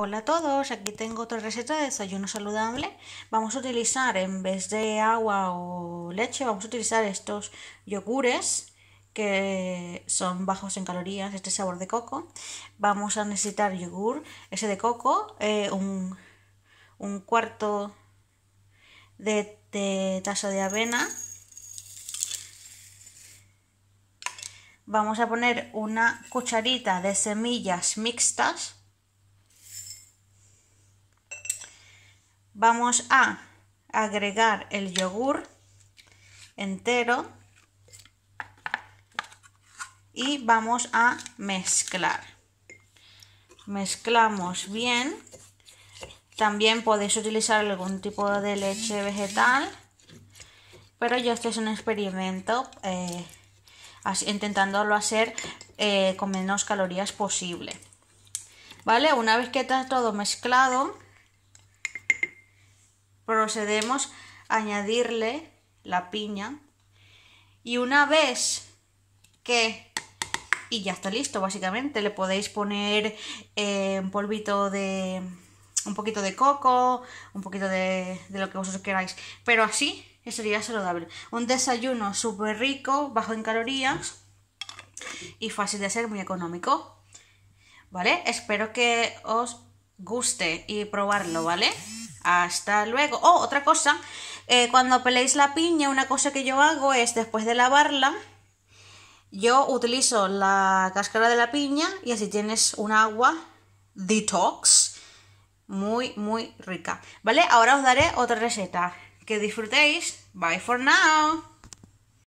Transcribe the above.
Hola a todos, aquí tengo otra receta de desayuno saludable. Vamos a utilizar en vez de agua o leche, vamos a utilizar estos yogures que son bajos en calorías, este sabor de coco. Vamos a necesitar yogur, ese de coco, eh, un, cuarto de, de taza de avena. Vamos a poner una cucharita de semillas mixtas Vamos a agregar el yogur entero y vamos a mezclar. Mezclamos bien. También podéis utilizar algún tipo de leche vegetal, pero yo este es un experimento eh, intentándolo hacer eh, con menos calorías posible. ¿Vale? Una vez que está todo mezclado, procedemos a añadirle la piña y una vez que y ya está listo básicamente le podéis poner eh, un polvito de un poquito de coco un poquito de, de lo que vosotros queráis pero así sería saludable un desayuno súper rico bajo en calorías y fácil de hacer muy económico vale espero que os guste y probarlo vale hasta luego. Oh, otra cosa. Eh, cuando peléis la piña, una cosa que yo hago es después de lavarla, yo utilizo la cáscara de la piña y así tienes un agua detox muy, muy rica. ¿Vale? Ahora os daré otra receta. Que disfrutéis. Bye for now.